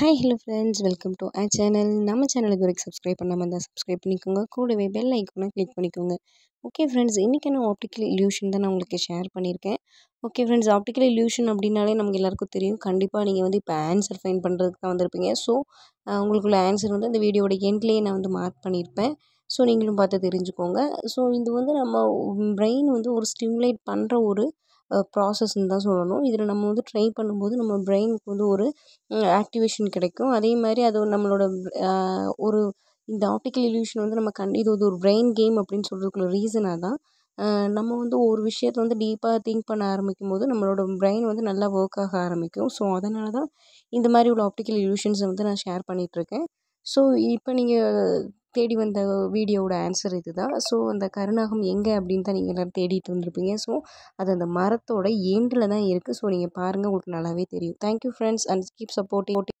hi hello friends welcome to uh channel நம்ம சேனலுக்கு வரைக்கும் சப்ஸ்கிரைப் பண்ணாமல் இருந்தால் சப்ஸ்கிரைப் பண்ணிக்கோங்க கூடவே பெல் ஐக்கோனை கிளிக் பண்ணிக்கோங்க ஓகே ஃப்ரெண்ட்ஸ் இன்றைக்கி நான் ஆப்டிக்கல் இல்யூஷன் தான் நான் உங்களுக்கு ஷேர் பண்ணியிருக்கேன் ஓகே ஃப்ரெண்ட்ஸ் ஆப்டிக்கல் இல்யூஷன் அப்படின்னாலே நமக்கு எல்லாருக்கும் தெரியும் கண்டிப்பாக நீங்கள் வந்து இப்போ ஆன்சர் ஃபைன் பண்ணுறதுக்கு தான் வந்திருப்பீங்க ஸோ உங்களுக்குள்ள ஆன்சர் வந்து இந்த வீடியோட எண்ட்லேயே நான் வந்து மார்க் பண்ணியிருப்பேன் ஸோ நீங்களும் பார்த்து தெரிஞ்சுக்கோங்க ஸோ இது வந்து நம்ம பிரெயின் வந்து ஒரு ஸ்டிமுலேட் பண்ணுற ஒரு ப்ராசஸ்ன்னு தான் சொல்லணும் இதில் நம்ம வந்து ட்ரை பண்ணும்போது நம்ம ப்ரைனுக்கு வந்து ஒரு ஆக்டிவேஷன் கிடைக்கும் அதே மாதிரி அது நம்மளோட ஒரு இந்த ஆப்டிக்கல் இல்யூஷன் வந்து நம்ம கண் இது வந்து ஒரு ப்ரைன் கேம் அப்படின்னு சொல்கிறதுக்குள்ள ரீசனாக தான் நம்ம வந்து ஒரு விஷயத்தை வந்து டீப்பாக திங்க் பண்ண ஆரம்பிக்கும்போது நம்மளோட ப்ரைன் வந்து நல்லா ஒர்க் ஆக ஆரம்பிக்கும் ஸோ அதனால தான் இந்த மாதிரி உள்ள ஆப்டிக்கல் இல்யூஷன்ஸை வந்து நான் ஷேர் பண்ணிகிட்ருக்கேன் ஸோ இப்போ நீங்கள் தேடி வந்த வீடியோவோட ஆன்சர் இது தான் ஸோ அந்த கருணாகம் எங்கே அப்படின்னு தான் நீங்கள் எல்லோரும் தேடிட்டு வந்திருப்பீங்க ஸோ அது அந்த மரத்தோட ஏண்டில் தான் இருக்குது ஸோ நீங்கள் பாருங்கள் உங்களுக்கு நல்லாவே தெரியும் thank you friends and keep supporting